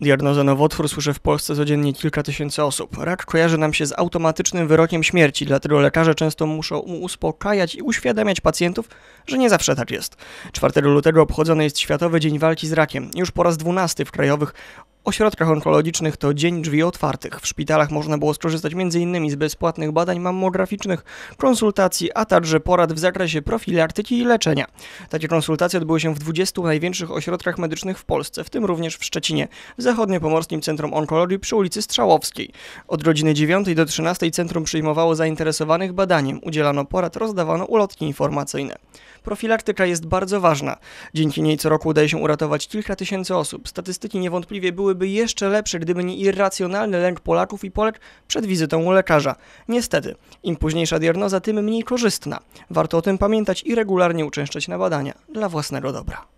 Diagnozę nowotwór słyszy w Polsce codziennie kilka tysięcy osób. Rak kojarzy nam się z automatycznym wyrokiem śmierci, dlatego lekarze często muszą uspokajać i uświadamiać pacjentów, że nie zawsze tak jest. 4 lutego obchodzony jest Światowy Dzień Walki z Rakiem. Już po raz dwunasty w krajowych ośrodkach onkologicznych to dzień drzwi otwartych. W szpitalach można było skorzystać m.in. z bezpłatnych badań mammograficznych, konsultacji, a także porad w zakresie profilaktyki i leczenia. Takie konsultacje odbyły się w 20 największych ośrodkach medycznych w Polsce, w tym również w Szczecinie, w zachodniopomorskim Centrum Onkologii przy ulicy Strzałowskiej. Od godziny 9 do 13 centrum przyjmowało zainteresowanych badaniem, udzielano porad, rozdawano ulotki informacyjne. Profilaktyka jest bardzo ważna. Dzięki niej co roku udaje się uratować kilka tysięcy osób. Statystyki niewątpliwie byłyby jeszcze lepsze, gdyby nie irracjonalny lęk Polaków i Polek przed wizytą u lekarza. Niestety, im późniejsza diagnoza, tym mniej korzystna. Warto o tym pamiętać i regularnie uczęszczać na badania dla własnego dobra.